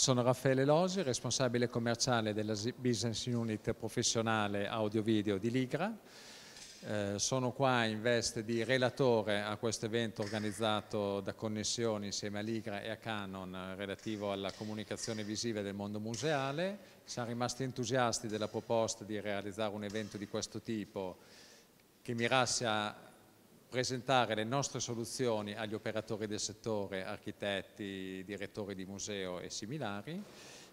Sono Raffaele Losi, responsabile commerciale della Business Unit professionale audio-video di Ligra. Eh, sono qua in veste di relatore a questo evento organizzato da Connessioni insieme a Ligra e a Canon eh, relativo alla comunicazione visiva del mondo museale. Siamo rimasti entusiasti della proposta di realizzare un evento di questo tipo che mirasse a presentare le nostre soluzioni agli operatori del settore, architetti, direttori di museo e similari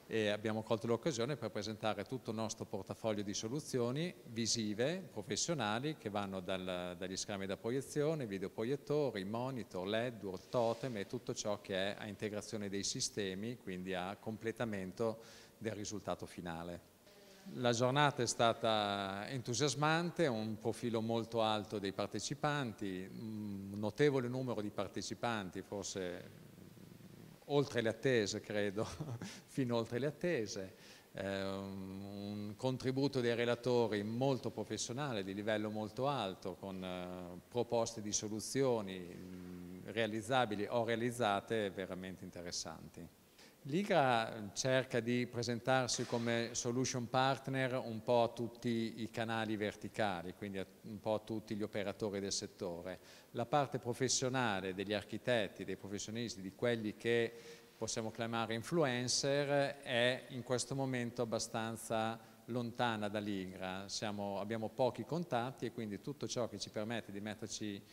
e abbiamo colto l'occasione per presentare tutto il nostro portafoglio di soluzioni visive, professionali, che vanno dal, dagli schermi da proiezione, videoproiettori, monitor, LED, word totem e tutto ciò che è a integrazione dei sistemi, quindi a completamento del risultato finale. La giornata è stata entusiasmante, un profilo molto alto dei partecipanti, un notevole numero di partecipanti, forse oltre le attese credo, fino oltre le attese, eh, un contributo dei relatori molto professionale, di livello molto alto, con eh, proposte di soluzioni mm, realizzabili o realizzate veramente interessanti. L'IGRA cerca di presentarsi come solution partner un po' a tutti i canali verticali, quindi un po' a tutti gli operatori del settore. La parte professionale degli architetti, dei professionisti, di quelli che possiamo chiamare influencer, è in questo momento abbastanza lontana dall'Igra. abbiamo pochi contatti e quindi tutto ciò che ci permette di metterci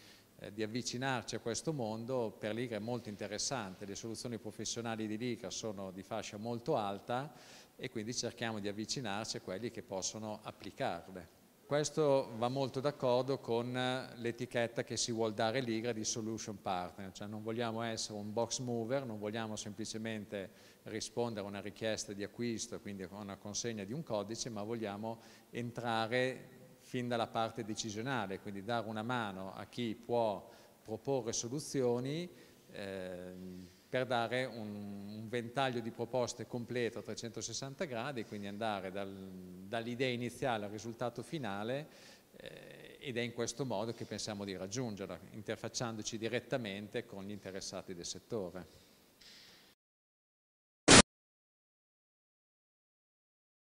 eh, di avvicinarci a questo mondo, per l'IGRA è molto interessante, le soluzioni professionali di l'IGRA sono di fascia molto alta e quindi cerchiamo di avvicinarci a quelli che possono applicarle. Questo va molto d'accordo con eh, l'etichetta che si vuole dare l'IGRA di solution partner, cioè non vogliamo essere un box mover, non vogliamo semplicemente rispondere a una richiesta di acquisto, quindi a una consegna di un codice, ma vogliamo entrare fin dalla parte decisionale, quindi dare una mano a chi può proporre soluzioni eh, per dare un, un, ventaglio di proposte completo a 360 gradi, quindi andare dal, dall'idea iniziale al risultato finale eh, ed è in questo modo che pensiamo di raggiungerla, interfacciandoci direttamente con gli interessati del settore.